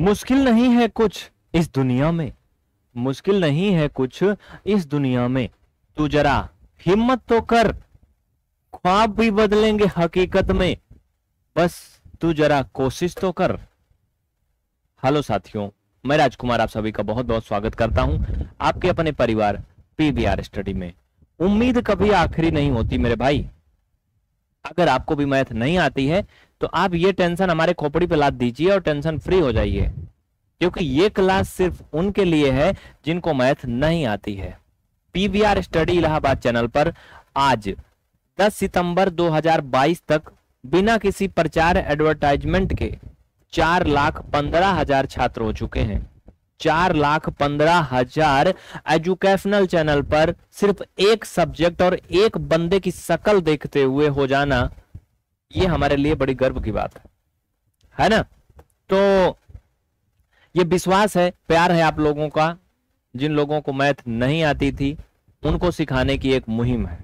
मुश्किल नहीं है कुछ इस दुनिया में मुश्किल नहीं है कुछ इस दुनिया में तू जरा हिम्मत तो कर ख्वाब भी बदलेंगे हकीकत में बस तू जरा कोशिश तो कर हेलो साथियों मैं राजकुमार आप सभी का बहुत बहुत स्वागत करता हूं आपके अपने परिवार पीबीआर स्टडी में उम्मीद कभी आखिरी नहीं होती मेरे भाई अगर आपको भी मैथ नहीं आती है तो आप ये टेंशन हमारे खोपड़ी पे लाद दीजिए और टेंशन फ्री हो जाइए क्योंकि ये क्लास सिर्फ उनके लिए है जिनको मैथ नहीं आती है पीवीआर स्टडी इलाहाबाद चैनल पर आज 10 सितंबर 2022 तक बिना किसी प्रचार एडवर्टाइजमेंट के चार लाख पंद्रह हजार छात्र हो चुके हैं चार लाख पंद्रह हजार एजुकेशनल चैनल पर सिर्फ एक सब्जेक्ट और एक बंदे की शकल देखते हुए हो जाना ये हमारे लिए बड़ी गर्व की बात है है ना तो ये विश्वास है प्यार है आप लोगों का जिन लोगों को मैथ नहीं आती थी उनको सिखाने की एक मुहिम है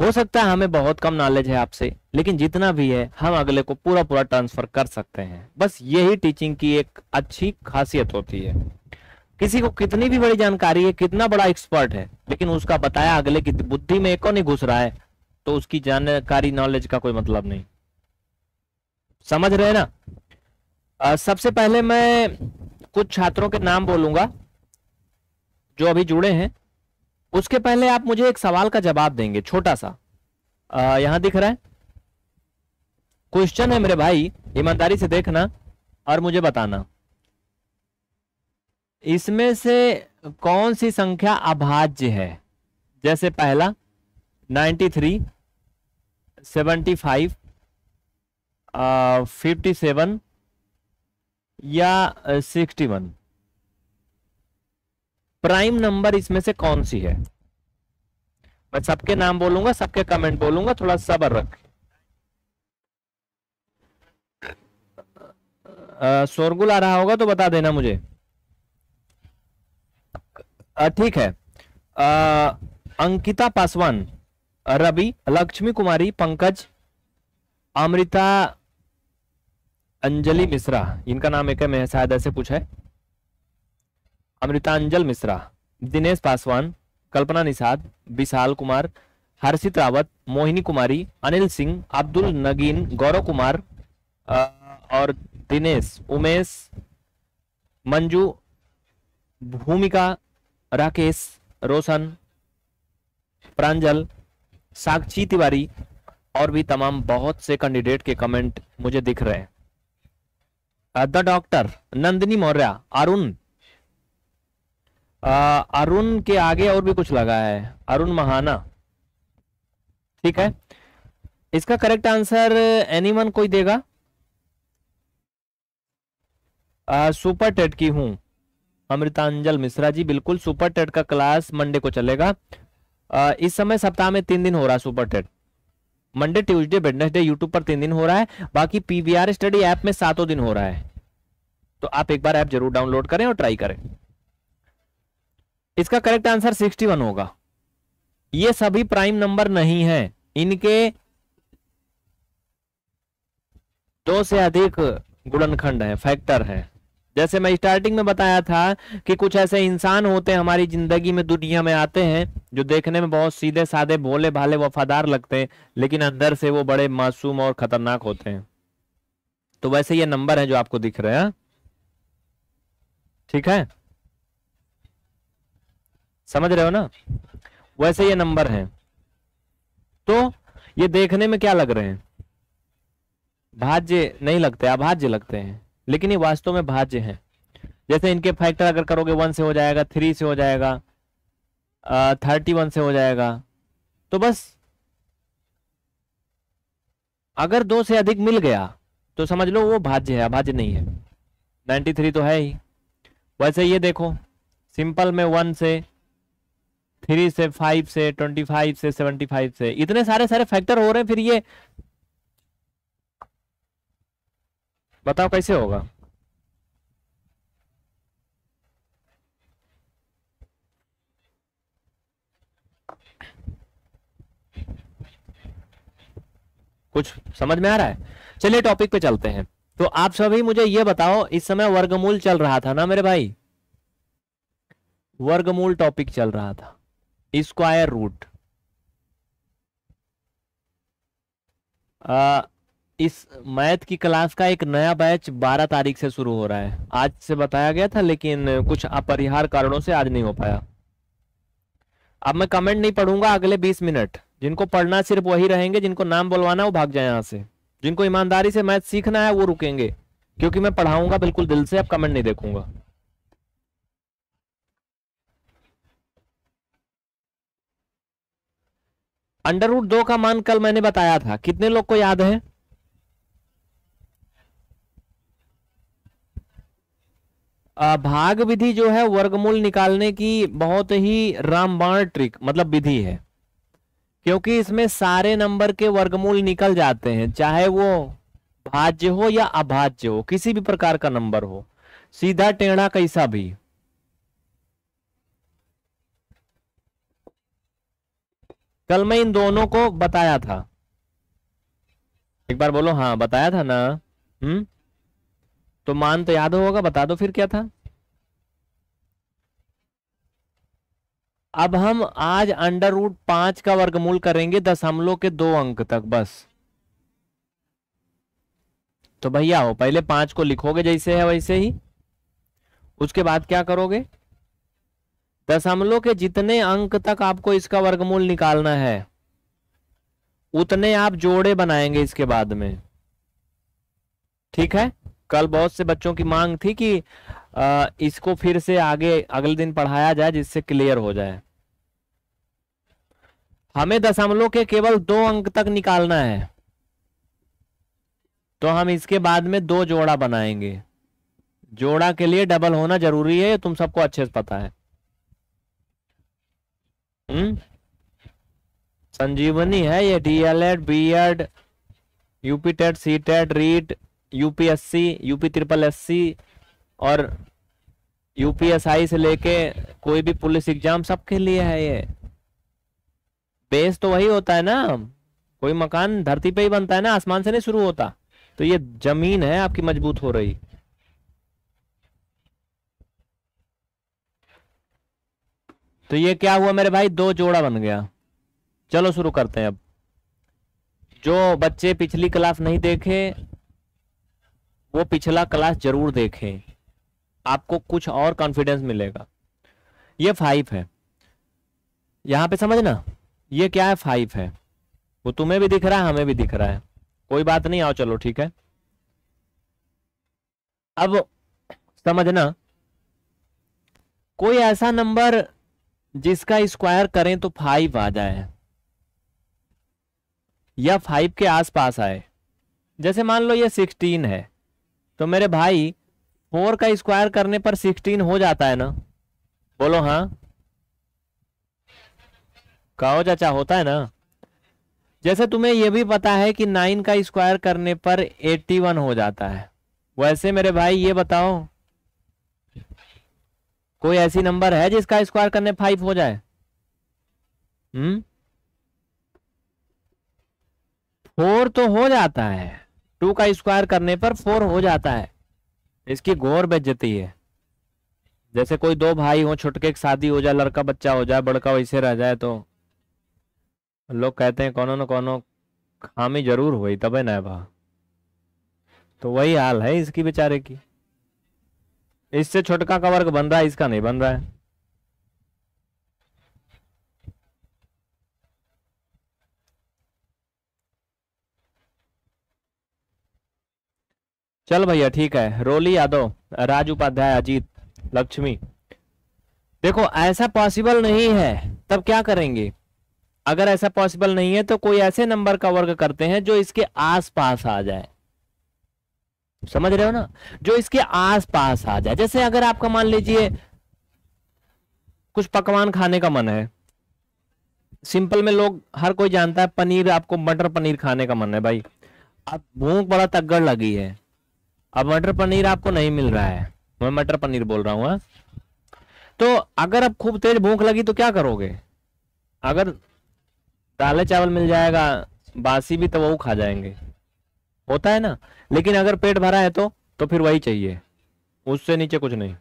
हो सकता है हमें बहुत कम नॉलेज है आपसे लेकिन जितना भी है हम अगले को पूरा पूरा ट्रांसफर कर सकते हैं बस यही टीचिंग की एक अच्छी खासियत होती है किसी को कितनी भी बड़ी जानकारी है कितना बड़ा एक्सपर्ट है लेकिन उसका बताया अगले की बुद्धि में एक नहीं घुस रहा है तो उसकी जानकारी नॉलेज का कोई मतलब नहीं समझ रहे ना आ, सबसे पहले मैं कुछ छात्रों के नाम बोलूंगा जो अभी जुड़े हैं उसके पहले आप मुझे एक सवाल का जवाब देंगे छोटा सा आ, यहां दिख रहा है क्वेश्चन है मेरे भाई ईमानदारी से देखना और मुझे बताना इसमें से कौन सी संख्या अभाज्य है जैसे पहला ninety three seventy five fifty seven या सिक्सटी वन प्राइम नंबर इसमें से कौन सी है मैं सबके नाम बोलूंगा सबके कमेंट बोलूंगा थोड़ा सबर रख uh, शोरगुल आ रहा होगा तो बता देना मुझे uh, ठीक है आ, uh, अंकिता पासवान रवि लक्ष्मी कुमारी पंकज अमृता अंजलि मिश्रा इनका नाम एक है मैं शायद ऐसे पूछा है अमृतांजल मिश्रा दिनेश पासवान कल्पना निषाद विशाल कुमार हर्षित रावत मोहिनी कुमारी अनिल सिंह अब्दुल नगीन गौरव कुमार और दिनेश उमेश मंजू भूमिका राकेश रोशन प्रांजल साक्षी तिवारी और भी तमाम बहुत से कैंडिडेट के कमेंट मुझे दिख रहे हैं the uh, doctor Nandini Maurya Arun uh, Arun के आगे और भी कुछ लगा है अरुण महाना ठीक है इसका करेक्ट आंसर एनीवन कोई देगा आ, सुपर टेट की हूं अमृतांजल मिश्रा जी बिल्कुल सुपर टेट का क्लास मंडे को चलेगा इस समय सप्ताह में तीन दिन हो रहा है super TET Monday Tuesday Wednesday YouTube पर तीन दिन हो रहा है बाकी पीवीआर स्टडी ऐप में सातों दिन हो रहा है तो आप एक बार ऐप जरूर डाउनलोड करें और ट्राई करें इसका करेक्ट आंसर 61 होगा ये सभी प्राइम नंबर नहीं है इनके दो से अधिक गुणनखंड है फैक्टर है जैसे मैं स्टार्टिंग में बताया था कि कुछ ऐसे इंसान होते हैं हमारी जिंदगी में दुनिया में आते हैं जो देखने में बहुत सीधे साधे भोले भाले वफादार लगते हैं लेकिन अंदर से वो बड़े मासूम और खतरनाक होते हैं तो वैसे ये नंबर है जो आपको दिख रहे हैं ठीक है समझ रहे हो ना वैसे ये नंबर है तो ये देखने में क्या लग रहे हैं भाज्य नहीं लगते अभाज्य लगते हैं लेकिन ये वास्तव में भाज्य है जैसे इनके फैक्टर अगर करोगे वन से हो जाएगा थ्री से हो जाएगा थर्टी वन से हो जाएगा तो बस अगर दो से अधिक मिल गया तो समझ लो वो भाज्य है अभाज्य नहीं है नाइन्टी थ्री तो है ही वैसे ये देखो सिंपल में वन से थ्री से फाइव से ट्वेंटी फाइव से सेवेंटी फाइव से इतने सारे सारे फैक्टर हो रहे हैं फिर ये बताओ कैसे होगा कुछ समझ में आ रहा है चलिए टॉपिक पे चलते हैं तो आप सभी मुझे ये बताओ इस समय वर्गमूल चल रहा था ना मेरे भाई वर्गमूल टॉपिक चल रहा था स्क्वायर रूट आ, इस मैथ की क्लास का एक नया बैच 12 तारीख से शुरू हो रहा है आज से बताया गया था लेकिन कुछ अपरिहार कारणों से आज नहीं हो पाया अब मैं कमेंट नहीं पढ़ूंगा अगले 20 मिनट जिनको पढ़ना सिर्फ वही रहेंगे जिनको नाम बोलवाना वो भाग जाए यहां से जिनको ईमानदारी से मैथ सीखना है वो रुकेंगे क्योंकि मैं पढ़ाऊंगा बिल्कुल दिल से अब कमेंट नहीं देखूंगा अंडर रूट दो का मान कल मैंने बताया था कितने लोग को याद है भाग विधि जो है वर्गमूल निकालने की बहुत ही रामबाण ट्रिक मतलब विधि है क्योंकि इसमें सारे नंबर के वर्गमूल निकल जाते हैं चाहे वो भाज्य हो या अभाज्य हो किसी भी प्रकार का नंबर हो सीधा टेढ़ा कैसा भी कल मैं इन दोनों को बताया था एक बार बोलो हाँ बताया था ना हम्म तो मान तो याद होगा बता दो फिर क्या था अब हम आज अंडर रूट पांच का वर्गमूल करेंगे दशमलव के दो अंक तक बस तो भैया हो पहले पांच को लिखोगे जैसे है वैसे ही उसके बाद क्या करोगे दशमलव के जितने अंक तक आपको इसका वर्गमूल निकालना है उतने आप जोड़े बनाएंगे इसके बाद में ठीक है कल बहुत से बच्चों की मांग थी कि आ, इसको फिर से आगे अगले दिन पढ़ाया जाए जिससे क्लियर हो जाए हमें दशमलव के केवल दो अंक तक निकालना है तो हम इसके बाद में दो जोड़ा बनाएंगे जोड़ा के लिए डबल होना जरूरी है तुम सबको अच्छे से पता है हम्म संजीवनी है ये DElEd BEd UP TET C TET REET UPSC UP triple C और यूपीएसआई से लेके कोई भी पुलिस एग्जाम सबके लिए है ये बेस तो वही होता है ना कोई मकान धरती पे ही बनता है ना आसमान से नहीं शुरू होता तो ये जमीन है आपकी मजबूत हो रही तो ये क्या हुआ मेरे भाई दो जोड़ा बन गया चलो शुरू करते हैं अब जो बच्चे पिछली क्लास नहीं देखे वो पिछला क्लास जरूर देखें आपको कुछ और कॉन्फिडेंस मिलेगा ये फाइव है यहां पे समझना ये क्या है फाइव है वो तुम्हें भी दिख रहा है हमें भी दिख रहा है कोई बात नहीं आओ चलो ठीक है अब समझना कोई ऐसा नंबर जिसका स्क्वायर करें तो फाइव आ जाए या फाइव के आसपास आए जैसे मान लो ये सिक्सटीन है तो मेरे भाई फोर का स्क्वायर करने पर सिक्सटीन हो जाता है ना बोलो हाँ कहो चाचा होता है ना जैसे तुम्हें यह भी पता है कि नाइन का स्क्वायर करने पर एट्टी वन हो जाता है वैसे मेरे भाई ये बताओ कोई ऐसी नंबर है जिसका स्क्वायर करने फाइव हो जाए हम्म फोर तो हो जाता है टू का स्क्वायर करने पर फोर हो जाता है इसकी घोर बेज्जती है जैसे कोई दो भाई हो छुटके की शादी हो जाए लड़का बच्चा हो जाए बड़का वैसे रह जाए तो लोग कहते हैं कौनों न कौनों खामी जरूर हुई है ना भा तो वही हाल है इसकी बेचारे की इससे छोटका का वर्ग बन रहा है इसका नहीं बन रहा है चल भैया ठीक है रोली यादव राज उपाध्याय अजीत लक्ष्मी देखो ऐसा पॉसिबल नहीं है तब क्या करेंगे अगर ऐसा पॉसिबल नहीं है तो कोई ऐसे नंबर का वर्ग करते हैं जो इसके आसपास आ जाए समझ रहे हो ना जो इसके आसपास आ जाए जैसे अगर आपका मान लीजिए कुछ पकवान खाने का मन है सिंपल में लोग हर कोई जानता है पनीर आपको मटर पनीर खाने का मन है भाई अब भूख बड़ा तगड़ लगी है अब मटर पनीर आपको नहीं मिल रहा है मैं मटर पनीर बोल रहा हूँ हाँ। तो अगर अब खूब तेज भूख लगी तो क्या करोगे अगर दाले चावल मिल जाएगा बासी भी तो वह खा जाएंगे होता है ना लेकिन अगर पेट भरा है तो तो फिर वही चाहिए उससे नीचे कुछ नहीं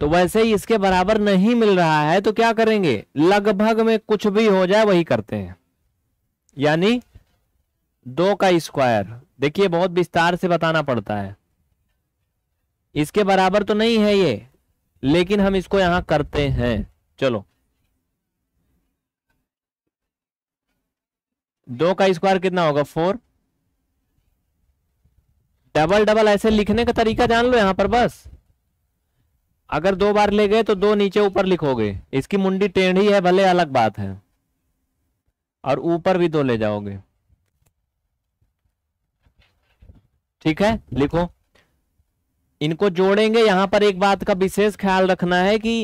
तो वैसे ही इसके बराबर नहीं मिल रहा है तो क्या करेंगे लगभग में कुछ भी हो जाए वही करते हैं यानी दो का स्क्वायर देखिए बहुत विस्तार से बताना पड़ता है इसके बराबर तो नहीं है ये लेकिन हम इसको यहां करते हैं चलो दो का स्क्वायर कितना होगा फोर डबल डबल ऐसे लिखने का तरीका जान लो यहां पर बस अगर दो बार ले गए तो दो नीचे ऊपर लिखोगे इसकी मुंडी टेढ़ी है भले अलग बात है और ऊपर भी दो ले जाओगे ठीक है लिखो इनको जोड़ेंगे यहां पर एक बात का विशेष ख्याल रखना है कि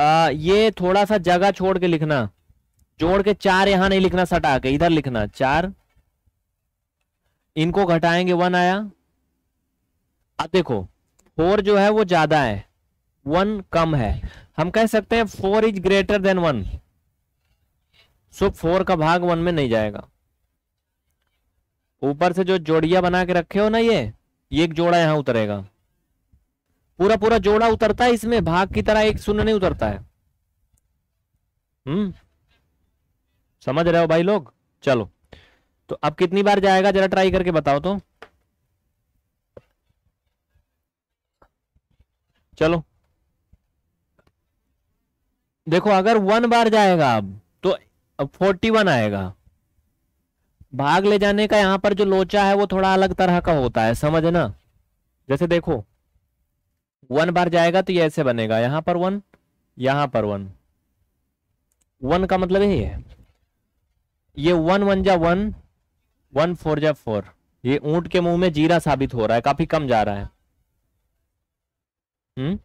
आ, ये थोड़ा सा जगह छोड़ के लिखना जोड़ के चार यहां नहीं लिखना सटा के इधर लिखना चार इनको घटाएंगे वन आया अब देखो फोर जो है वो ज्यादा है वन कम है हम कह सकते हैं four is greater than one so four का भाग वन में नहीं जाएगा ऊपर से जो जोड़िया बना के रखे हो ना ये ये एक जोड़ा यहां उतरेगा पूरा पूरा जोड़ा उतरता है इसमें भाग की तरह एक शून्य नहीं उतरता है हम्म समझ रहे हो भाई लोग चलो तो अब कितनी बार जाएगा जरा ट्राई करके बताओ तो चलो देखो अगर वन बार जाएगा अब तो फोर्टी वन आएगा भाग ले जाने का यहां पर जो लोचा है वो थोड़ा अलग तरह का होता है समझना जैसे देखो वन बार जाएगा तो ये ऐसे बनेगा यहां पर वन यहां पर वन वन का मतलब यही है ये वन वन जा वन वन फोर जा फोर ये ऊंट के मुंह में जीरा साबित हो रहा है काफी कम जा रहा है हम्म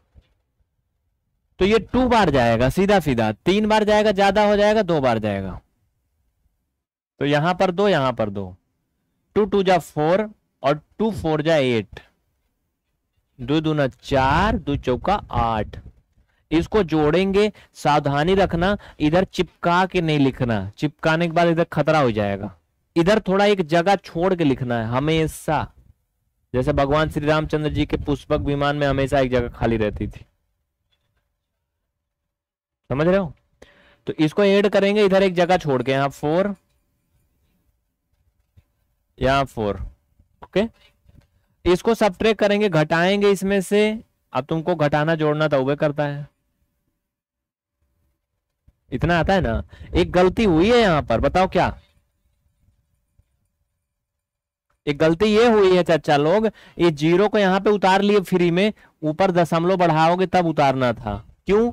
तो ये टू बार जाएगा सीधा सीधा तीन बार जाएगा ज्यादा हो जाएगा दो बार जाएगा तो यहां पर दो यहां पर दो टू टू जा फोर और टू फोर जा एट दो दूना चार दो चौका आठ इसको जोड़ेंगे सावधानी रखना इधर चिपका के नहीं लिखना चिपकाने के बाद इधर खतरा हो जाएगा इधर थोड़ा एक जगह छोड़ के लिखना है हमेशा जैसे भगवान श्री रामचंद्र जी के पुष्पक विमान में हमेशा एक जगह खाली रहती थी समझ रहे हो तो इसको ऐड करेंगे इधर एक जगह छोड़ के यहां फोर या फोर ओके इसको सब करेंगे घटाएंगे इसमें से अब तुमको घटाना जोड़ना तो वे करता है इतना आता है ना एक गलती हुई है यहां पर बताओ क्या एक गलती ये हुई है चाचा लोग ये जीरो को यहां पे उतार लिए फ्री में ऊपर दशमलव बढ़ाओगे तब उतारना था क्यों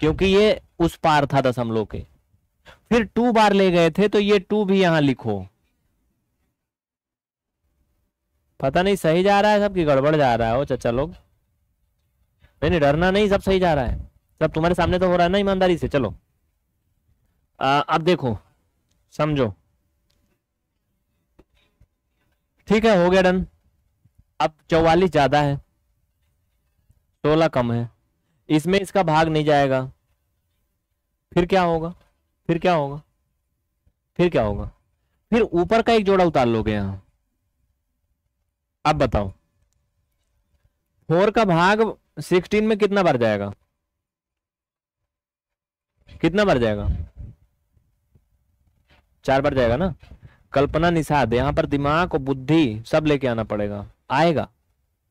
क्योंकि ये उस पार था दशमलव के फिर टू बार ले गए थे तो ये टू भी यहां लिखो पता नहीं सही जा रहा है सब कि गड़बड़ जा रहा है वो चचा लोग नहीं डरना नहीं सब सही जा रहा है सब तुम्हारे सामने तो हो रहा है ना ईमानदारी से चलो अब देखो समझो ठीक है हो गया डन अब चौवालीस ज्यादा है सोलह कम है इसमें इसका भाग नहीं जाएगा फिर क्या होगा फिर क्या होगा फिर क्या होगा फिर ऊपर का एक जोड़ा उतार लोगे यहाँ अब बताओ फोर का भाग सिक्सटीन में कितना बार जाएगा कितना बार जाएगा चार बार जाएगा ना कल्पना निषाद यहां पर दिमाग और बुद्धि सब लेके आना पड़ेगा आएगा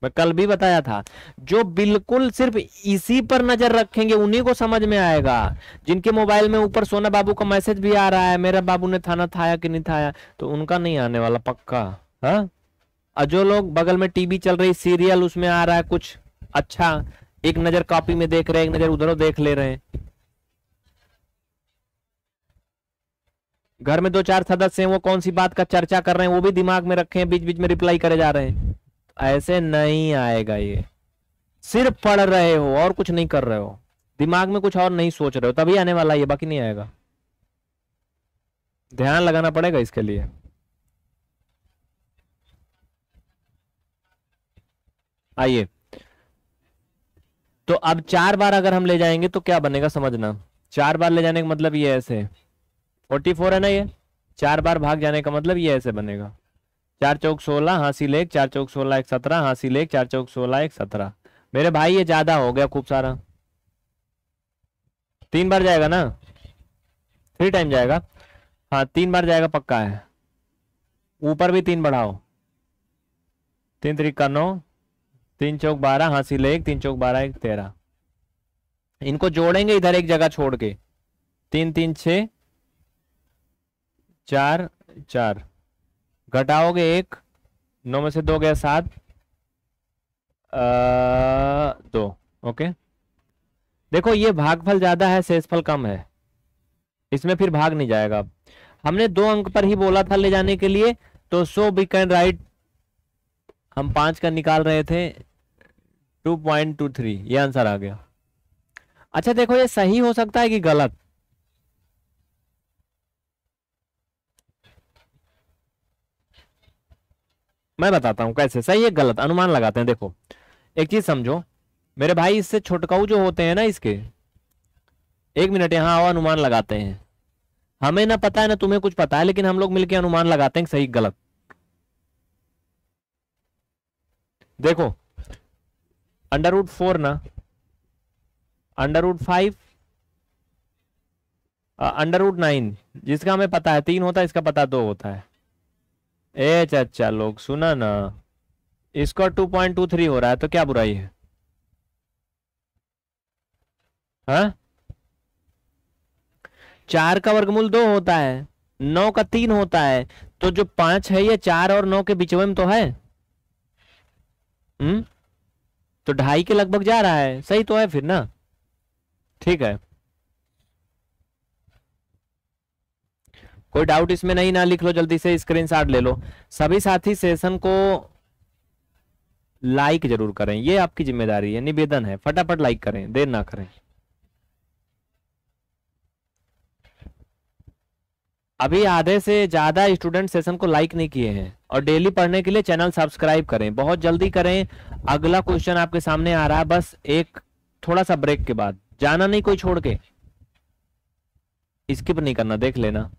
मैं कल भी बताया था जो बिल्कुल सिर्फ इसी पर नजर रखेंगे उन्हीं को समझ में आएगा जिनके मोबाइल में ऊपर सोना बाबू का मैसेज भी आ रहा है मेरा बाबू ने थाना थाया कि नहीं थाया तो उनका नहीं आने वाला पक्का हा? जो लोग बगल में टीवी चल रही सीरियल उसमें आ रहा है कुछ अच्छा एक नजर कॉपी में देख रहे हैं एक नजर उधरों देख ले रहे हैं घर में दो चार सदस्य हैं वो कौन सी बात का चर्चा कर रहे हैं वो भी दिमाग में रखे हैं बीच बीच में रिप्लाई करे जा रहे हैं तो ऐसे नहीं आएगा ये सिर्फ पढ़ रहे हो और कुछ नहीं कर रहे हो दिमाग में कुछ और नहीं सोच रहे हो तभी आने वाला ये बाकी नहीं आएगा ध्यान लगाना पड़ेगा इसके लिए आइए तो अब चार बार अगर हम ले जाएंगे तो क्या बनेगा समझना चार बार ले जाने का मतलब ये ऐसे फोर्टी है ना ये चार बार भाग जाने का मतलब ये ऐसे बनेगा चार चौक सोलह हाँसी लेख चार चौक सोलह एक सत्रह हाँसी लेख चार चौक सोलह एक सत्रह मेरे भाई ये ज्यादा हो गया खूब सारा तीन बार जाएगा ना थ्री टाइम जाएगा हाँ तीन बार जाएगा पक्का है ऊपर भी तीन बढ़ाओ तीन तरीका नौ तीन चौक बारह हासिल एक तीन चौक बारह एक तेरह इनको जोड़ेंगे इधर एक जगह छोड़ के तीन तीन छ चार चार घटाओगे एक नौ में से दो गया सात दो ओके देखो ये भागफल ज्यादा है शेषफल कम है इसमें फिर भाग नहीं जाएगा हमने दो अंक पर ही बोला था ले जाने के लिए तो सो वी कैन राइट हम पांच का निकाल रहे थे टू पॉइंट टू थ्री ये आंसर आ गया अच्छा देखो ये सही हो सकता है कि गलत मैं बताता हूं कैसे सही है गलत अनुमान लगाते हैं देखो एक चीज समझो मेरे भाई इससे छुटकाऊ जो होते हैं ना इसके एक मिनट यहां आओ अनुमान लगाते हैं हमें ना पता है ना तुम्हें कुछ पता है लेकिन हम लोग मिलकर अनुमान लगाते हैं सही गलत देखो अंडर रूट फोर ना under root five under root nine जिसका हमें पता है तीन होता है इसका पता दो होता है ए चाचा अच्छा, अच्छा, लोग सुना ना इसका टू पॉइंट टू थ्री हो रहा है तो क्या बुराई है हा? चार का वर्गमूल दो होता है नौ का तीन होता है तो जो पांच है ये चार और नौ के बीच में तो है हम्म तो ढाई के लगभग जा रहा है सही तो है फिर ना ठीक है कोई डाउट इसमें नहीं ना लिख लो जल्दी से स्क्रीनशॉट ले लो सभी साथी सेशन को लाइक जरूर करें ये आपकी जिम्मेदारी है निवेदन है फटाफट लाइक करें देर ना करें अभी आधे से ज़्यादा स्टूडेंट सेशन को लाइक नहीं किए हैं और डेली पढ़ने के लिए चैनल सब्सक्राइब करें बहुत जल्दी करें अगला क्वेश्चन आपके सामने आ रहा है बस एक थोड़ा सा ब्रेक के बाद जाना नहीं कोई छोड़ के स्किप नहीं करना देख लेना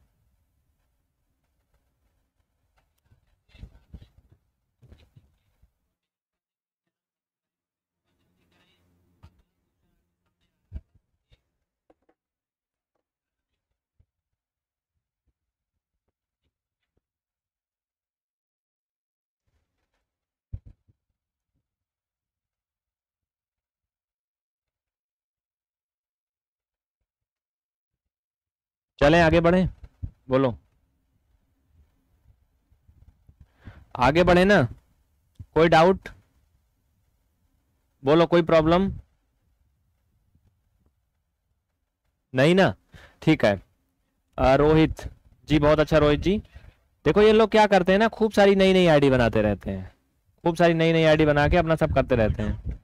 चलें आगे बढ़े बोलो आगे बढ़े ना कोई डाउट बोलो कोई प्रॉब्लम नहीं ना ठीक है आ, रोहित जी बहुत अच्छा रोहित जी देखो ये लोग क्या करते हैं ना खूब सारी नई नई आईडी बनाते रहते हैं खूब सारी नई नई आईडी बना के अपना सब करते रहते हैं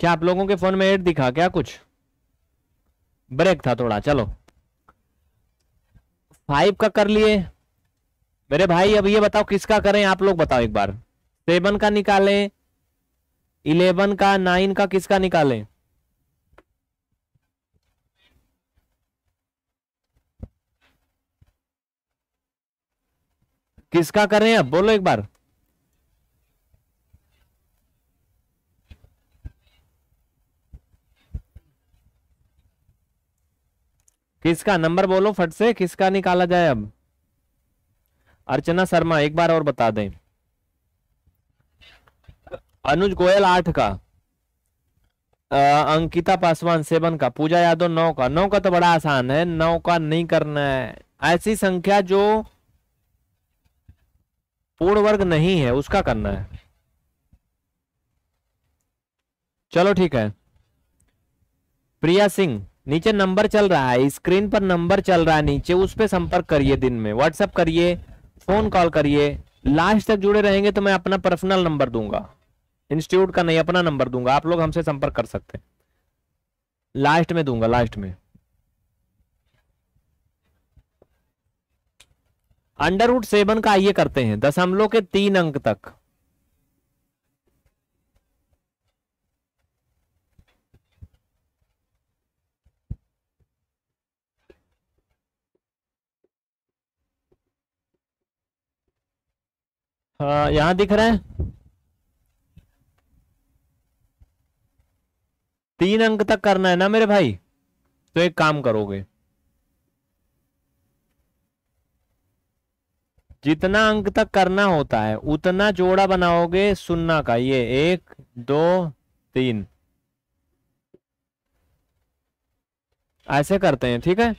क्या आप लोगों के फोन में एड दिखा क्या कुछ ब्रेक था थोड़ा चलो फाइव का कर लिए मेरे भाई अब ये बताओ किसका करें आप लोग बताओ एक बार सेवन का निकालें इलेवन का नाइन का किसका निकालें किसका करें अब बोलो एक बार किसका नंबर बोलो फट से किसका निकाला जाए अब अर्चना शर्मा एक बार और बता दें अनुज गोयल आठ का आ, अंकिता पासवान सेवन का पूजा यादव नौ का नौ का तो बड़ा आसान है नौ का नहीं करना है ऐसी संख्या जो पूर्ण वर्ग नहीं है उसका करना है चलो ठीक है प्रिया सिंह नीचे नंबर चल रहा है स्क्रीन पर नंबर चल रहा है नीचे उस पर संपर्क करिए दिन में व्हाट्सअप करिए फोन कॉल करिए लास्ट तक जुड़े रहेंगे तो मैं अपना पर्सनल नंबर दूंगा इंस्टीट्यूट का नहीं अपना नंबर दूंगा आप लोग हमसे संपर्क कर सकते हैं लास्ट में दूंगा लास्ट में अंडरवुड सेवन का आइए करते हैं दशमलव के तीन अंक तक हाँ, यहां दिख रहा है तीन अंक तक करना है ना मेरे भाई तो एक काम करोगे जितना अंक तक करना होता है उतना जोड़ा बनाओगे सुन्ना का ये एक दो तीन ऐसे करते हैं ठीक है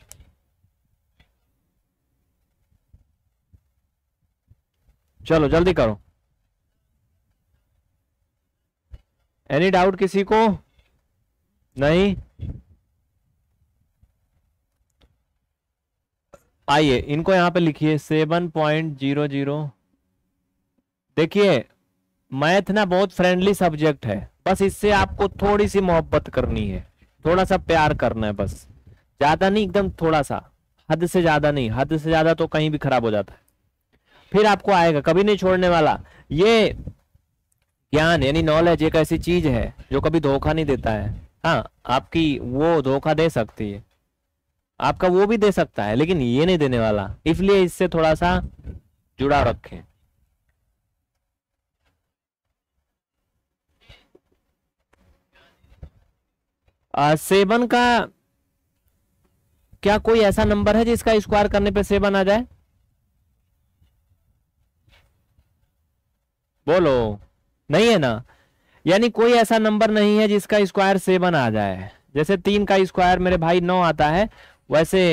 चलो जल्दी करो एनी डाउट किसी को नहीं आइए इनको यहां पे लिखिए सेवन पॉइंट जीरो जीरो देखिए मैथ ना बहुत फ्रेंडली सब्जेक्ट है बस इससे आपको थोड़ी सी मोहब्बत करनी है थोड़ा सा प्यार करना है बस ज्यादा नहीं एकदम थोड़ा सा हद से ज्यादा नहीं हद से ज्यादा तो कहीं भी खराब हो जाता है फिर आपको आएगा कभी नहीं छोड़ने वाला ये ज्ञान यानी नॉलेज एक ऐसी चीज है जो कभी धोखा नहीं देता है हाँ आपकी वो धोखा दे सकती है आपका वो भी दे सकता है लेकिन ये नहीं देने वाला इसलिए इससे थोड़ा सा जुड़ा रखें आ, सेवन का क्या कोई ऐसा नंबर है जिसका स्क्वायर करने पे सेवन आ जाए बोलो नहीं है ना यानी कोई ऐसा नंबर नहीं है जिसका स्क्वायर सेवन आ जाए जैसे तीन का स्क्वायर मेरे भाई नौ आता है वैसे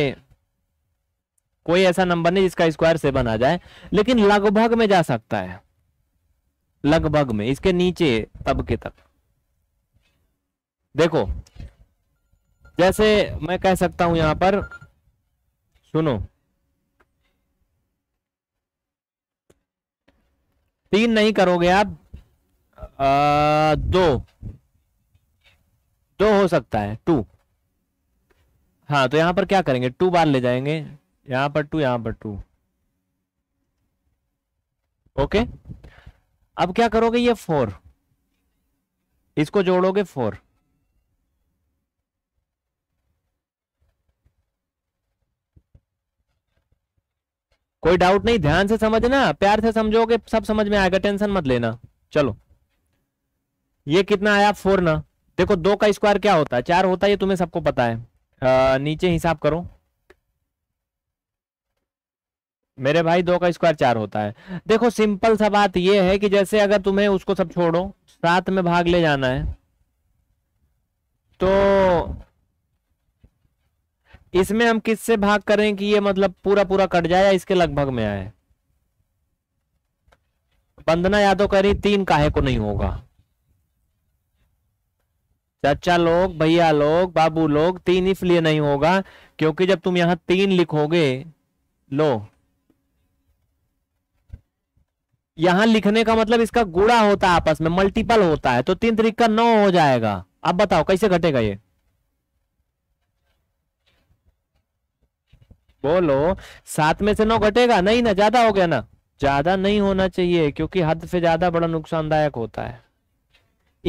कोई ऐसा नंबर नहीं जिसका स्क्वायर सेवन आ जाए लेकिन लगभग में जा सकता है लगभग में इसके नीचे तब के तक देखो जैसे मैं कह सकता हूं यहां पर सुनो तीन नहीं करोगे आप आ, दो दो हो सकता है टू हाँ तो यहां पर क्या करेंगे टू बार ले जाएंगे यहां पर टू यहां पर टू ओके अब क्या करोगे ये फोर इसको जोड़ोगे फोर कोई डाउट नहीं ध्यान से समझना प्यार से समझोगे सब समझ में आएगा टेंशन मत लेना चलो ये कितना आया फोर ना देखो दो का स्क्वायर क्या होता है चार होता है ये तुम्हें सबको पता है आ, नीचे हिसाब करो मेरे भाई दो का स्क्वायर चार होता है देखो सिंपल सा बात ये है कि जैसे अगर तुम्हें उसको सब छोड़ो साथ में भाग ले जाना है तो इसमें हम किससे भाग करें कि ये मतलब पूरा पूरा कट जाए या इसके लगभग में आए बंदना यादव कह रही तीन काहे को नहीं होगा चाचा लोग भैया लोग बाबू लोग तीन इसलिए नहीं होगा क्योंकि जब तुम यहां तीन लिखोगे लो यहां लिखने का मतलब इसका गुड़ा होता है आपस में मल्टीपल होता है तो तीन तरीका नौ हो जाएगा अब बताओ कैसे घटेगा ये बोलो सात में से नौ घटेगा नहीं ना ज्यादा हो गया ना ज्यादा नहीं होना चाहिए क्योंकि हद से ज्यादा बड़ा नुकसानदायक होता है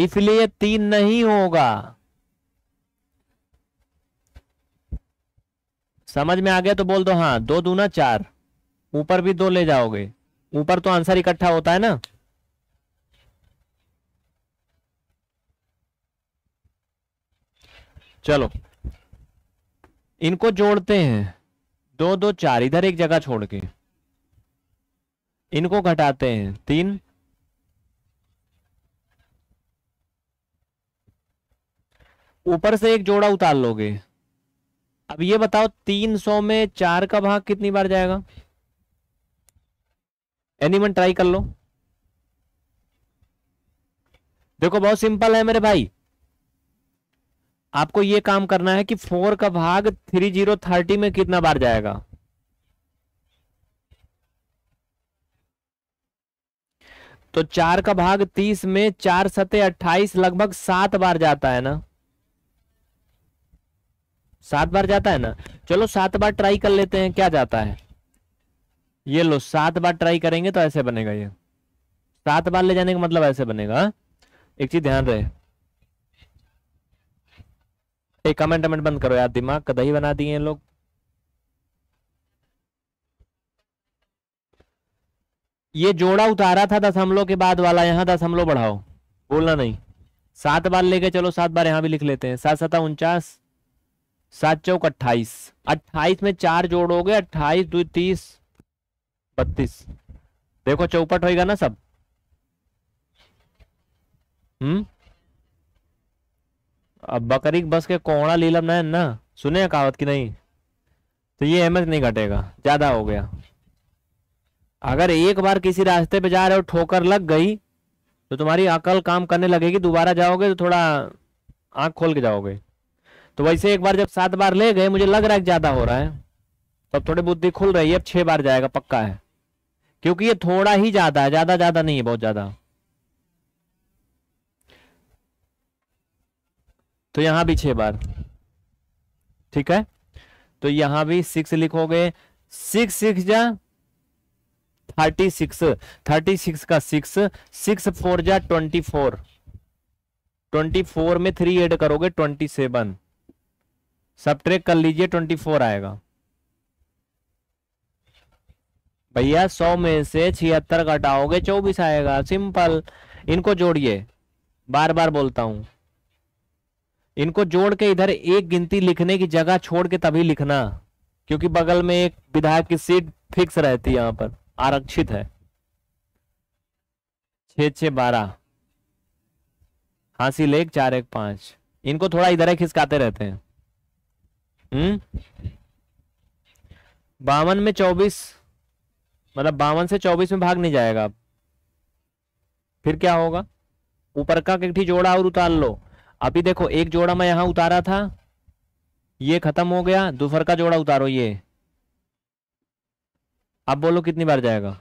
इसलिए तीन नहीं होगा समझ में आ गया तो बोल दो हाँ दो दूना चार ऊपर भी दो ले जाओगे ऊपर तो आंसर इकट्ठा होता है ना चलो इनको जोड़ते हैं दो दो चार इधर एक जगह छोड़ के इनको घटाते हैं तीन ऊपर से एक जोड़ा उतार लोगे अब ये बताओ तीन सौ में चार का भाग कितनी बार जाएगा एनीमन ट्राई कर लो देखो बहुत सिंपल है मेरे भाई आपको ये काम करना है कि फोर का भाग थ्री जीरो थर्टी में कितना बार जाएगा तो चार का भाग तीस में चार सते अट्ठाईस लगभग सात बार जाता है ना सात बार जाता है ना चलो सात बार ट्राई कर लेते हैं क्या जाता है ये लो सात बार ट्राई करेंगे तो ऐसे बनेगा ये सात बार ले जाने का मतलब ऐसे बनेगा हाँ? एक चीज ध्यान रहे ये कमेंट अमेंट बंद करो यार दिमाग का दही बना दिए लोग ये जोड़ा उतारा था दशमलव के बाद वाला यहाँ दशमलव बढ़ाओ बोलना नहीं सात बार लेके चलो सात बार यहाँ भी लिख लेते हैं सात सता उनचास सात चौक अट्ठाईस अट्ठाईस में चार जोड़ोगे अट्ठाईस दो तीस बत्तीस देखो चौपट होएगा ना सब हम्म अब बकरी बस के कोड़ा लीलम नयन ना सुने कहावत की नहीं तो ये अहमियत नहीं घटेगा ज्यादा हो गया अगर एक बार किसी रास्ते पे जा रहे हो ठोकर लग गई तो तुम्हारी अकल काम करने लगेगी दोबारा जाओगे तो थोड़ा आंख खोल के जाओगे तो वैसे एक बार जब सात बार ले गए मुझे लग रहा है ज्यादा हो रहा है तो थोड़ी बुद्धि खुल रही है अब छह बार जाएगा पक्का है क्योंकि ये थोड़ा ही ज्यादा है ज्यादा ज्यादा नहीं है बहुत ज्यादा तो यहां भी छह बार ठीक है तो यहां भी सिक्स लिखोगे सिक्स सिक्स जा थर्टी सिक्स थर्टी सिक्स का सिक्स सिक्स फोर जा ट्वेंटी फोर ट्वेंटी फोर में थ्री एड करोगे ट्वेंटी सेवन सब ट्रेक कर लीजिए ट्वेंटी फोर आएगा भैया सौ में से छिहत्तर घटाओगे चौबीस आएगा सिंपल इनको जोड़िए बार बार बोलता हूं इनको जोड़ के इधर एक गिनती लिखने की जगह छोड़ के तभी लिखना क्योंकि बगल में एक विधायक की सीट फिक्स रहती है यहां पर आरक्षित है छ छ बारह हासिल लेक चार एक पांच इनको थोड़ा इधर ही खिसकाते रहते हैं हम्म बावन में चौबीस मतलब बावन से चौबीस में भाग नहीं जाएगा फिर क्या होगा ऊपर का किठी जोड़ा और उतार लो अभी देखो एक जोड़ा मैं यहां उतारा था ये खत्म हो गया दूसर का जोड़ा उतारो ये अब बोलो कितनी बार जाएगा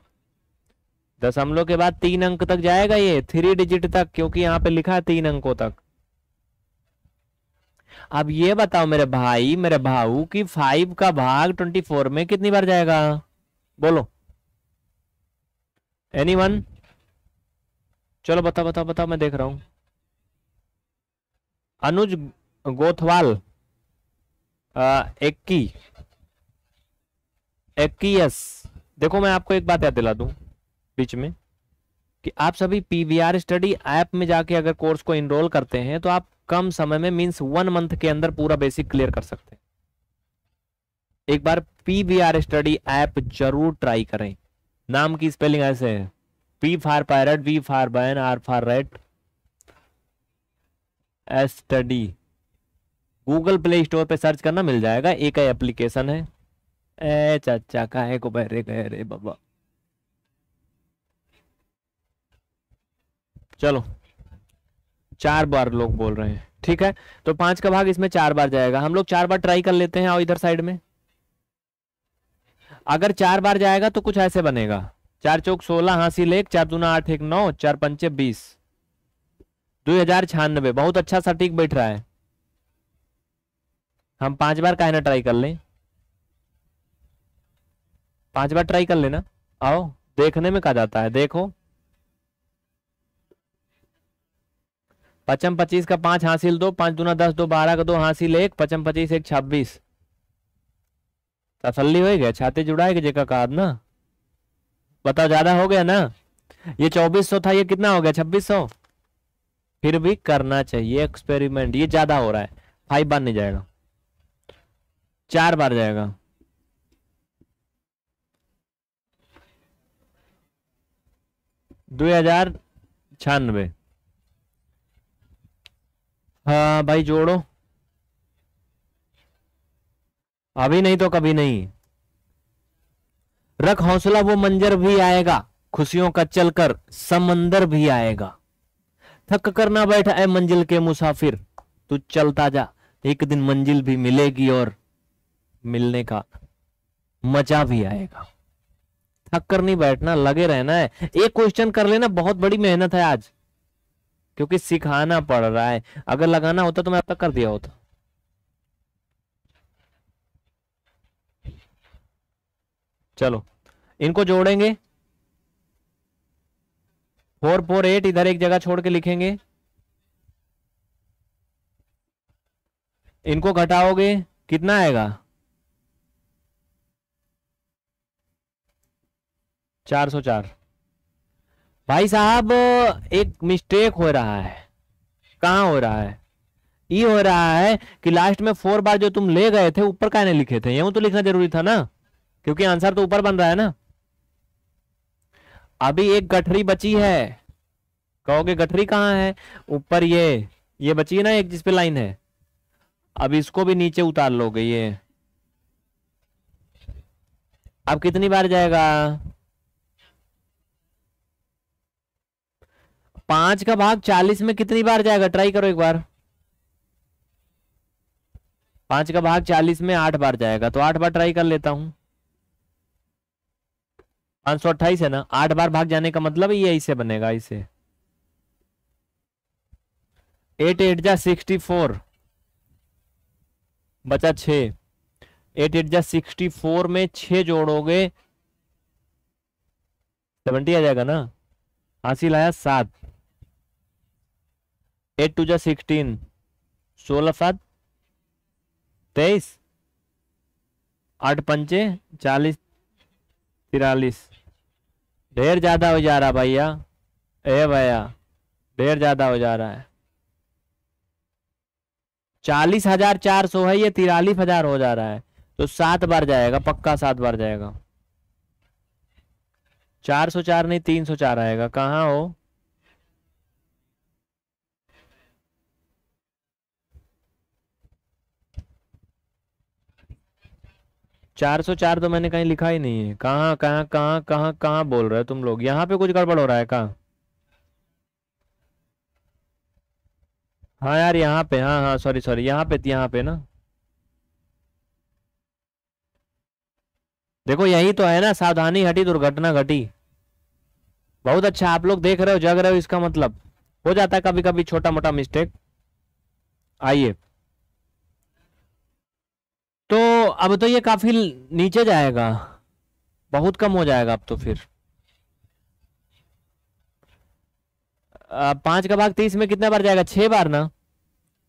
दशमलव के बाद तीन अंक तक जाएगा ये थ्री डिजिट तक क्योंकि यहां पे लिखा है तीन अंकों तक अब ये बताओ मेरे भाई मेरे भाऊ कि फाइव का भाग ट्वेंटी फोर में कितनी बार जाएगा बोलो एनी वन चलो बताओ बताओ बताओ मैं देख रहा हूं अनुज गोथवाल एक्की एक्कीस देखो मैं आपको एक बात याद दिला दूं बीच में कि आप सभी पीवीआर स्टडी ऐप में जाके अगर कोर्स को इनरोल करते हैं तो आप कम समय में मींस वन मंथ के अंदर पूरा बेसिक क्लियर कर सकते हैं एक बार पीवीआर स्टडी ऐप जरूर ट्राई करें नाम की स्पेलिंग ऐसे है P for pirate V for ban R for rate study Google play store पे सर्च करना मिल जाएगा एक एप्लीकेशन है ए चाचा का है को बहरे गए रे बाबा चलो चार बार लोग बोल रहे हैं ठीक है तो पांच का भाग इसमें चार बार जाएगा हम लोग चार बार ट्राई कर लेते हैं और इधर साइड में अगर चार बार जाएगा तो कुछ ऐसे बनेगा चार चौक सोलह हाँसी लेख चार दूना आठ एक नौ चार पंचे बीस दो हजार छियानबे बहुत अच्छा सटीक बैठ रहा है हम पांच बार कहना ना ट्राई कर लें पांच बार ट्राई कर लेना आओ देखने में कहा जाता है देखो पचम पच्चीस का पांच हासिल दो पांच दूना दस दो बारह का दो हासिल एक पचम पच्चीस एक छब्बीस तसली हो गया छाते जुड़ाएगा जेका का ना बताओ ज्यादा हो गया ना ये चौबीस सौ था ये कितना हो गया छब्बीस सौ फिर भी करना चाहिए एक्सपेरिमेंट ये ज्यादा हो रहा है फाइव बार नहीं जाएगा चार बार जाएगा दो हजार छियानवे हाँ भाई जोड़ो अभी नहीं तो कभी नहीं रख हौसला वो मंजर भी आएगा खुशियों का चलकर समंदर भी आएगा थक कर ना बैठा है मंजिल के मुसाफिर तू चलता जा एक दिन मंजिल भी मिलेगी और मिलने का मजा भी आएगा थक कर नहीं बैठना लगे रहना है एक क्वेश्चन कर लेना बहुत बड़ी मेहनत है आज क्योंकि सिखाना पड़ रहा है अगर लगाना होता तो मैं अब तक कर दिया होता चलो इनको जोड़ेंगे फोर फोर एट इधर एक जगह छोड़ के लिखेंगे इनको घटाओगे कितना आएगा चार सौ चार भाई साहब एक मिस्टेक हो रहा है कहा हो रहा है ये हो रहा है कि लास्ट में फोर बार जो तुम ले गए थे ऊपर कहने लिखे थे यूं तो लिखना जरूरी था ना क्योंकि आंसर तो ऊपर बन रहा है ना अभी एक गठरी बची है कहोगे गठरी कहाँ है ऊपर ये ये बची है ना एक जिसपे लाइन है अब इसको भी नीचे उतार लोगे ये अब कितनी बार जाएगा पांच का भाग चालीस में कितनी बार जाएगा ट्राई करो एक बार पांच का भाग चालीस में आठ बार जाएगा तो आठ बार ट्राई कर लेता हूं पांच सौ अट्ठाईस है ना आठ बार भाग जाने का मतलब ये ऐसे बनेगा ऐसे एट एट जा सिक्सटी फोर बचा छ एट एट जा सिक्सटी फोर में छ जोड़ोगे सेवेंटी आ जाएगा ना हासिल आया सात एट टू जा सिक्सटीन सोलह सात तेईस आठ पंचे चालीस तिरालीस ढेर ज़्यादा हो जा रहा भैया ए भैया ढेर ज़्यादा हो जा रहा है चालीस हजार चार सौ है ये तिरालीस हजार हो जा रहा है तो सात बार जाएगा पक्का सात बार जाएगा चार सौ चार नहीं तीन सौ चार आएगा कहाँ हो चार सौ चार तो मैंने कहीं लिखा ही नहीं है कहाँ कहाँ कहाँ कहाँ कहाँ बोल रहे हो तुम लोग यहाँ पे कुछ गड़बड़ हो रहा है कहाँ हाँ यार यहाँ पे हाँ हाँ सॉरी सॉरी यहाँ पे यहाँ पे ना देखो यही तो है ना सावधानी हटी दुर्घटना घटी बहुत अच्छा आप लोग देख रहे हो जग रहे हो इसका मतलब हो जाता है कभी कभी छोटा मोटा मिस्टेक आइए तो अब तो ये काफी नीचे जाएगा बहुत कम हो जाएगा अब तो फिर पांच का भाग तीस में कितना बार जाएगा छह बार ना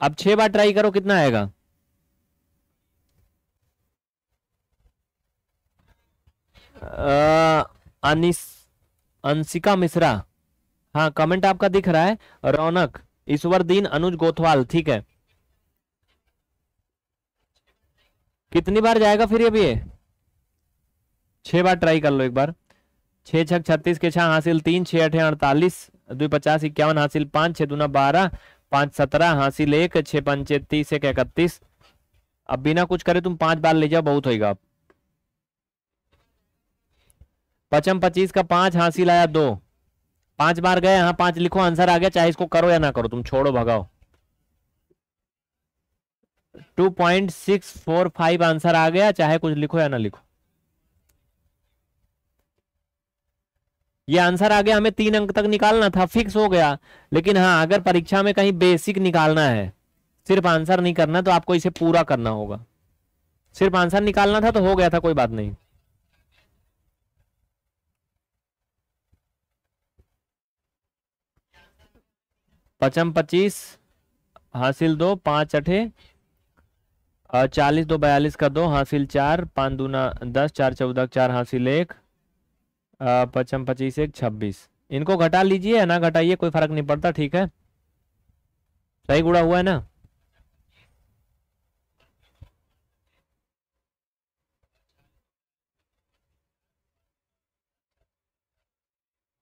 अब छह बार ट्राई करो कितना आएगा अनिस अंशिका मिश्रा हाँ कमेंट आपका दिख रहा है रौनक ईश्वर दीन अनुज गोथवाल ठीक है कितनी बार जाएगा फिर अभी ये छह बार ट्राई कर लो एक बार छः छक छत्तीस के छः हासिल तीन छह अठे अड़तालीस दुई पचास इक्यावन हासिल पांच छः दूना बारह पांच सत्रह हासिल एक छः पंचे तीस एक इकतीस अब बिना कुछ करे तुम पांच बार ले जाओ बहुत होगा अब पचम पच्चीस का पांच हासिल आया दो पांच बार गए यहां पांच लिखो आंसर आ गया चाहे इसको करो या ना करो तुम छोड़ो भगाओ two point six four five answer आ गया चाहे कुछ लिखो या ना लिखो ये आंसर आ गया हमें तीन अंक तक निकालना था फिक्स हो गया लेकिन हाँ अगर परीक्षा में कहीं बेसिक निकालना है सिर्फ आंसर नहीं करना तो आपको इसे पूरा करना होगा सिर्फ आंसर निकालना था तो हो गया था कोई बात नहीं पचम पच्चीस हासिल दो पांच अठे चालीस दो बयालीस का दो हासिल चार पाँच दूना दस चार चौदह चार हासिल एक पचम पच्चीस एक छब्बीस इनको घटा लीजिए ना घटाइए कोई फर्क नहीं पड़ता ठीक है सही गुड़ा हुआ है ना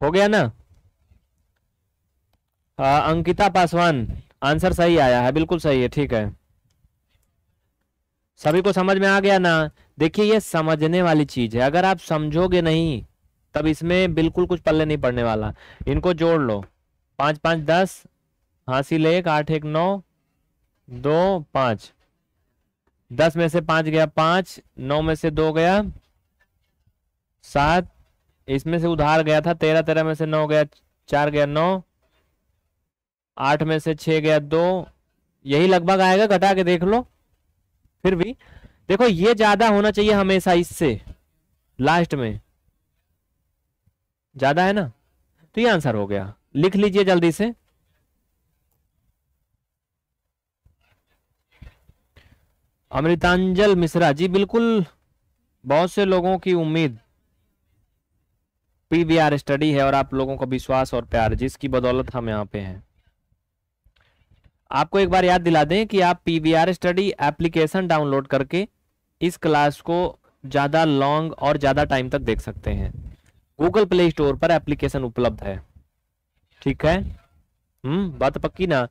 हो गया ना आ, अंकिता पासवान आंसर सही आया है बिल्कुल सही है ठीक है सभी को समझ में आ गया ना देखिए ये समझने वाली चीज है अगर आप समझोगे नहीं तब इसमें बिल्कुल कुछ पल्ले नहीं पड़ने वाला इनको जोड़ लो पांच पांच दस हासिल एक आठ एक नौ दो पांच दस में से पांच गया पांच नौ में से दो गया सात इसमें से उधार गया था तेरह तेरह में से नौ गया चार गया नौ आठ में से छह गया दो यही लगभग आएगा घटा के देख लो फिर भी देखो ये ज्यादा होना चाहिए हमेशा इससे लास्ट में ज्यादा है ना तो ये आंसर हो गया लिख लीजिए जल्दी से अमृतांजल मिश्रा जी बिल्कुल बहुत से लोगों की उम्मीद पीबीआर स्टडी है और आप लोगों का विश्वास और प्यार जिसकी बदौलत हम यहाँ पे हैं आपको एक बार याद दिला दें कि आप P V R study application download करके इस क्लास को ज़्यादा लॉन्ग और ज़्यादा टाइम तक देख सकते हैं गूगल प्ले स्टोर पर एप्लीकेशन उपलब्ध है ठीक है हम्म बात पक्की ना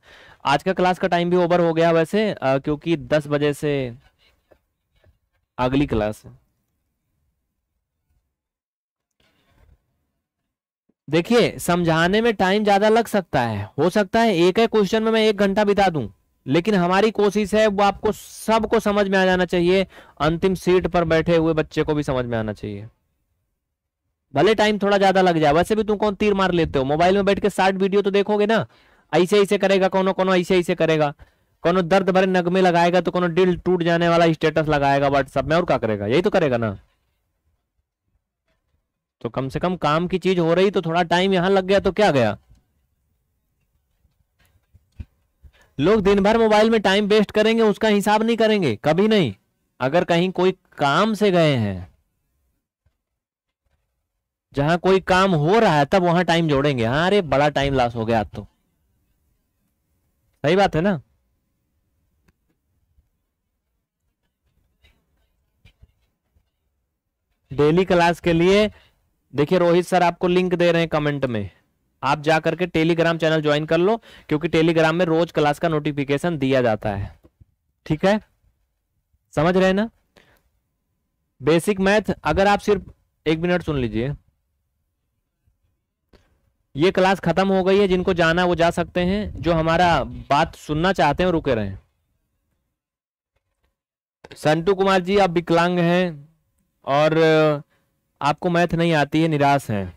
आज का क्लास का टाइम भी ओवर हो गया वैसे आ, क्योंकि दस बजे से अगली क्लास है देखिए समझाने में टाइम ज्यादा लग सकता है हो सकता है एक है क्वेश्चन में मैं एक घंटा बिता दूं लेकिन हमारी कोशिश है वो आपको सबको समझ में आ जाना चाहिए अंतिम सीट पर बैठे हुए बच्चे को भी समझ में आना चाहिए भले टाइम थोड़ा ज्यादा लग जाए वैसे भी तुम कौन तीर मार लेते हो मोबाइल में बैठ के साठ वीडियो तो देखोगे ना ऐसे ऐसे करेगा कोनो कोनो ऐसे ऐसे करेगा कोनो दर्द भरे नगमे लगाएगा तो कोनो दिल टूट जाने वाला स्टेटस लगाएगा व्हाट्सअप में और क्या करेगा यही तो करेगा ना तो कम से कम काम की चीज हो रही तो थोड़ा टाइम यहां लग गया तो क्या गया लोग दिन भर मोबाइल में टाइम वेस्ट करेंगे उसका हिसाब नहीं करेंगे कभी नहीं अगर कहीं कोई काम से गए हैं जहां कोई काम हो रहा है तब वहां टाइम जोड़ेंगे हाँ अरे बड़ा टाइम लॉस हो गया आप तो सही बात है ना डेली क्लास के लिए देखिए रोहित सर आपको लिंक दे रहे हैं कमेंट में आप जा करके टेलीग्राम चैनल ज्वाइन कर लो क्योंकि टेलीग्राम में रोज क्लास का नोटिफिकेशन दिया जाता है ठीक है समझ रहे ना बेसिक मैथ अगर आप सिर्फ एक मिनट सुन लीजिए ये क्लास खत्म हो गई है जिनको जाना वो जा सकते हैं जो हमारा बात सुनना चाहते हैं रुके रहे संतू कुमार जी आप विकलांग हैं और आपको मैथ नहीं आती है निराश हैं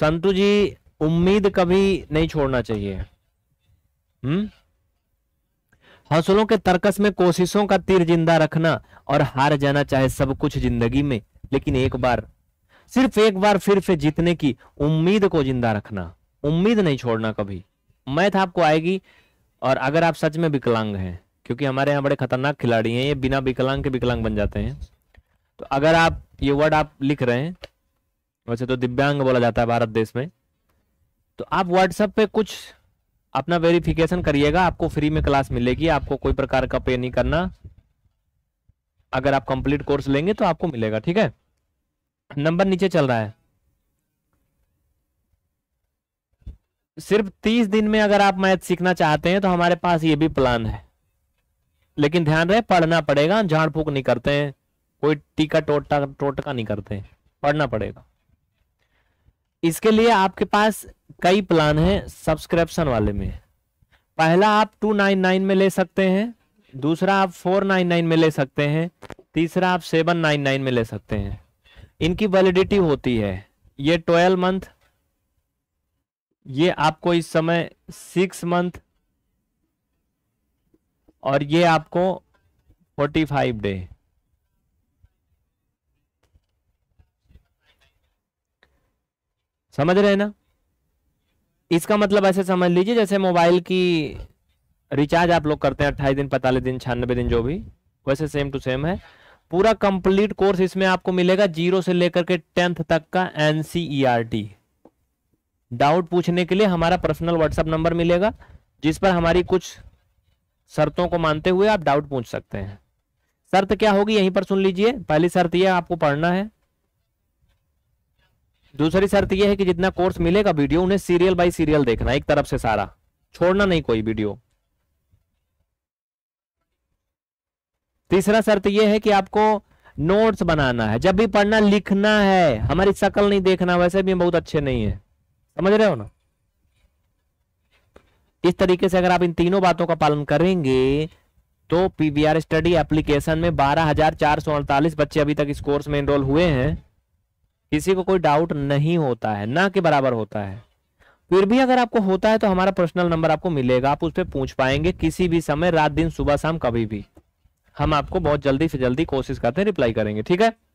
संतु जी उम्मीद कभी नहीं छोड़ना चाहिए हम्म हौसलों के तर्कस में कोशिशों का तीर जिंदा रखना और हार जाना चाहे सब कुछ जिंदगी में लेकिन एक बार सिर्फ एक बार फिर से जीतने की उम्मीद को जिंदा रखना उम्मीद नहीं छोड़ना कभी मैथ आपको आएगी और अगर आप सच में विकलांग हैं क्योंकि हमारे यहाँ बड़े खतरनाक खिलाड़ी हैं ये बिना विकलांग के विकलांग बन जाते हैं तो अगर आप ये वर्ड आप लिख रहे हैं वैसे तो दिव्यांग बोला जाता है भारत देश में तो आप व्हाट्सएप पे कुछ अपना वेरिफिकेशन करिएगा आपको फ्री में क्लास मिलेगी आपको कोई प्रकार का पे नहीं करना अगर आप कंप्लीट कोर्स लेंगे तो आपको मिलेगा ठीक है नंबर नीचे चल रहा है सिर्फ तीस दिन में अगर आप मैथ सीखना चाहते हैं तो हमारे पास ये भी प्लान है लेकिन ध्यान रहे पढ़ना पड़ेगा झाड़ फूक नहीं करते हैं कोई टीका टोटा टोटका नहीं करते पढ़ना पड़ेगा इसके लिए आपके पास कई प्लान है सब्सक्रिप्शन वाले में पहला आप टू नाइन नाइन में ले सकते हैं दूसरा आप फोर नाइन नाइन में ले सकते हैं तीसरा आप सेवन नाइन नाइन में ले सकते हैं इनकी वैलिडिटी होती है ये ट्वेल्व मंथ ये आपको इस समय सिक्स मंथ और ये आपको फोर्टी फाइव डे समझ रहे हैं ना इसका मतलब ऐसे समझ लीजिए जैसे मोबाइल की रिचार्ज आप लोग करते हैं अट्ठाईस दिन पैंतालीस दिन छियानबे दिन जो भी वैसे सेम टू सेम है पूरा कंप्लीट कोर्स इसमें आपको मिलेगा जीरो से लेकर के टेंथ तक का एनसीईआरटी डाउट e पूछने के लिए हमारा पर्सनल व्हाट्सअप नंबर मिलेगा जिस पर हमारी कुछ शर्तों को मानते हुए आप डाउट पूछ सकते हैं शर्त क्या होगी यहीं पर सुन लीजिए पहली शर्त यह आपको पढ़ना है दूसरी शर्त यह है कि जितना कोर्स मिलेगा वीडियो उन्हें सीरियल बाई सीरियल देखना एक तरफ से सारा छोड़ना नहीं कोई वीडियो तीसरा शर्त यह है कि आपको नोट्स बनाना है जब भी पढ़ना लिखना है हमारी शक्ल नहीं देखना वैसे भी हम बहुत अच्छे नहीं है समझ रहे हो ना इस तरीके से अगर आप इन तीनों बातों का पालन करेंगे तो पीवीआर स्टडी एप्लीकेशन में बारह हजार चार सौ अड़तालीस बच्चे अभी तक इस कोर्स में एनरोल हुए हैं किसी को कोई डाउट नहीं होता है ना के बराबर होता है फिर भी अगर आपको होता है तो हमारा पर्सनल नंबर आपको मिलेगा आप उस पर पूछ पाएंगे किसी भी समय रात दिन सुबह शाम कभी भी हम आपको बहुत जल्दी से जल्दी कोशिश करते हैं रिप्लाई करेंगे ठीक है